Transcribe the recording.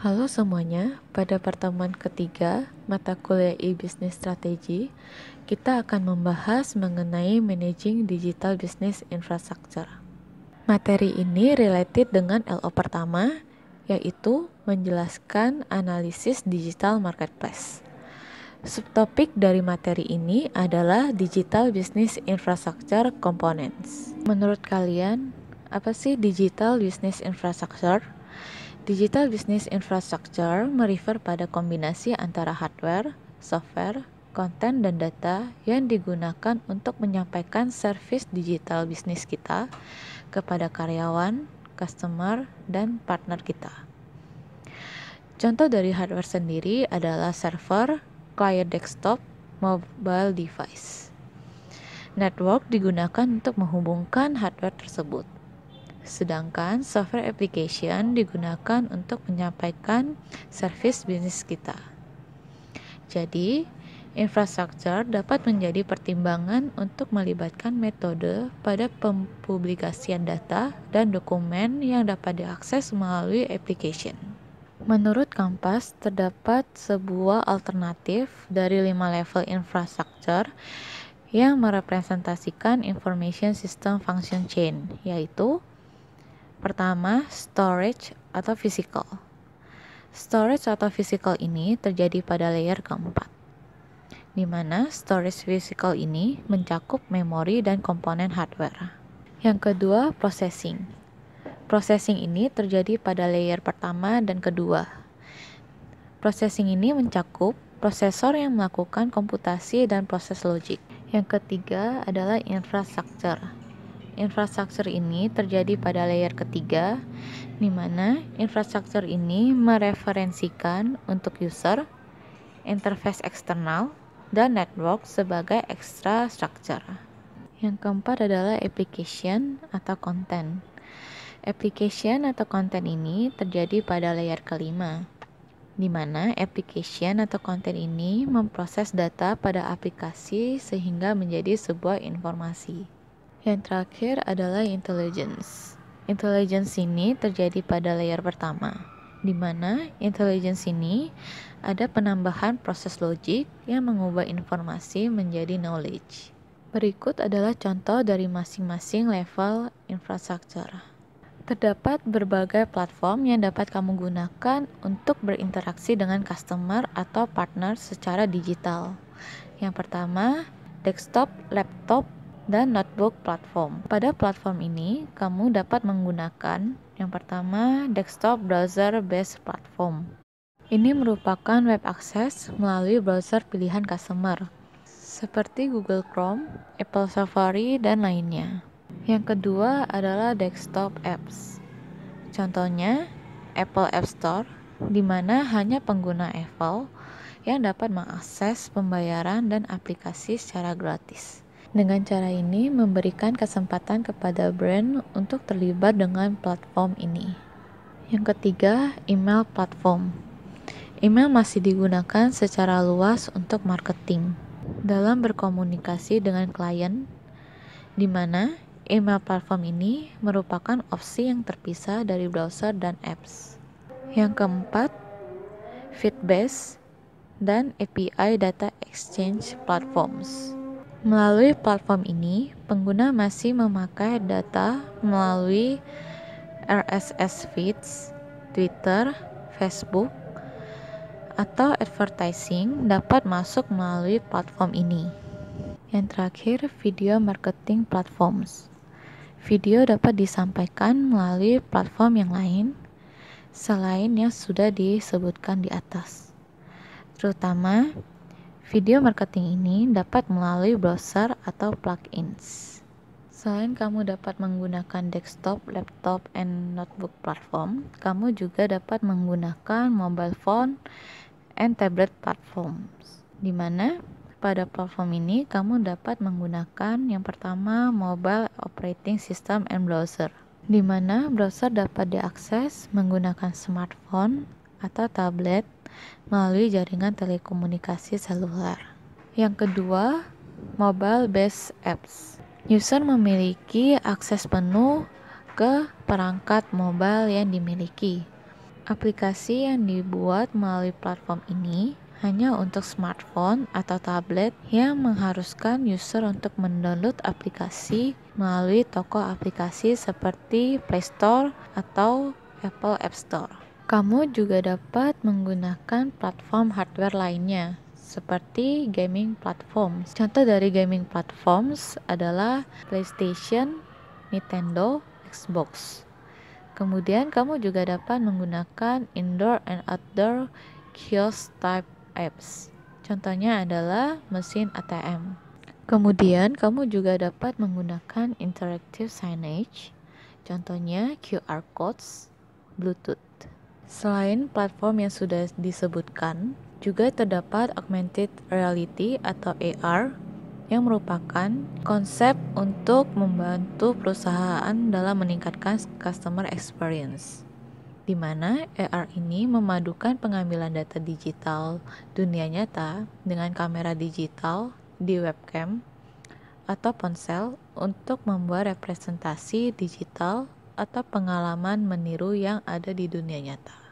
Halo semuanya, pada pertemuan ketiga mata kuliah e-business strategi, kita akan membahas mengenai managing digital business infrastructure. Materi ini related dengan LO pertama, yaitu menjelaskan analisis digital marketplace. Subtopik dari materi ini adalah digital business infrastructure components. Menurut kalian, apa sih digital business infrastructure? Digital Business Infrastructure merefer pada kombinasi antara hardware, software, konten, dan data yang digunakan untuk menyampaikan service digital bisnis kita kepada karyawan, customer, dan partner kita. Contoh dari hardware sendiri adalah server, client desktop, mobile device. Network digunakan untuk menghubungkan hardware tersebut. Sedangkan software application digunakan untuk menyampaikan service bisnis kita. Jadi, infrastruktur dapat menjadi pertimbangan untuk melibatkan metode pada pempublikasian data dan dokumen yang dapat diakses melalui application. Menurut Kampas, terdapat sebuah alternatif dari lima level infrastruktur yang merepresentasikan information system function chain, yaitu Pertama, storage atau physical. Storage atau physical ini terjadi pada layer keempat, di mana storage physical ini mencakup memori dan komponen hardware. Yang kedua, processing. Processing ini terjadi pada layer pertama dan kedua. Processing ini mencakup prosesor yang melakukan komputasi dan proses logik. Yang ketiga adalah infrastruktur Infrastruktur ini terjadi pada layer ketiga, di mana infrastruktur ini mereferensikan untuk user, interface eksternal, dan network sebagai extra structure. Yang keempat adalah application atau konten. Application atau konten ini terjadi pada layer kelima, di mana application atau konten ini memproses data pada aplikasi sehingga menjadi sebuah informasi. Yang terakhir adalah intelligence. Intelligence ini terjadi pada layer pertama, di mana intelligence ini ada penambahan proses logik yang mengubah informasi menjadi knowledge. Berikut adalah contoh dari masing-masing level infrastruktur. Terdapat berbagai platform yang dapat kamu gunakan untuk berinteraksi dengan customer atau partner secara digital. Yang pertama, desktop, laptop, dan notebook platform. Pada platform ini, kamu dapat menggunakan yang pertama desktop browser based platform. Ini merupakan web akses melalui browser pilihan customer seperti Google Chrome, Apple Safari, dan lainnya. Yang kedua adalah desktop apps. Contohnya Apple App Store di mana hanya pengguna Apple yang dapat mengakses pembayaran dan aplikasi secara gratis. Dengan cara ini, memberikan kesempatan kepada brand untuk terlibat dengan platform ini. Yang ketiga, email platform. Email masih digunakan secara luas untuk marketing dalam berkomunikasi dengan klien, di mana email platform ini merupakan opsi yang terpisah dari browser dan apps. Yang keempat, base dan API Data Exchange Platforms. Melalui platform ini, pengguna masih memakai data melalui RSS feeds, Twitter, Facebook, atau advertising dapat masuk melalui platform ini. Yang terakhir, video marketing platforms. Video dapat disampaikan melalui platform yang lain selain yang sudah disebutkan di atas. Terutama Video marketing ini dapat melalui browser atau plugins. Selain kamu dapat menggunakan desktop, laptop, and notebook platform, kamu juga dapat menggunakan mobile phone and tablet platforms. Di mana pada platform ini kamu dapat menggunakan yang pertama mobile operating system and browser. Di mana browser dapat diakses menggunakan smartphone atau tablet melalui jaringan telekomunikasi seluler. Yang kedua, mobile-based apps. User memiliki akses penuh ke perangkat mobile yang dimiliki. Aplikasi yang dibuat melalui platform ini hanya untuk smartphone atau tablet yang mengharuskan user untuk mendownload aplikasi melalui toko aplikasi seperti Play Store atau Apple App Store. Kamu juga dapat menggunakan platform hardware lainnya seperti gaming platform. Contoh dari gaming platforms adalah PlayStation, Nintendo, Xbox. Kemudian kamu juga dapat menggunakan indoor and outdoor kiosk type apps. Contohnya adalah mesin ATM. Kemudian kamu juga dapat menggunakan interactive signage. Contohnya QR codes, Bluetooth. Selain platform yang sudah disebutkan, juga terdapat augmented reality atau AR yang merupakan konsep untuk membantu perusahaan dalam meningkatkan customer experience di mana AR ini memadukan pengambilan data digital dunia nyata dengan kamera digital di webcam atau ponsel untuk membuat representasi digital atau pengalaman meniru yang ada di dunia nyata.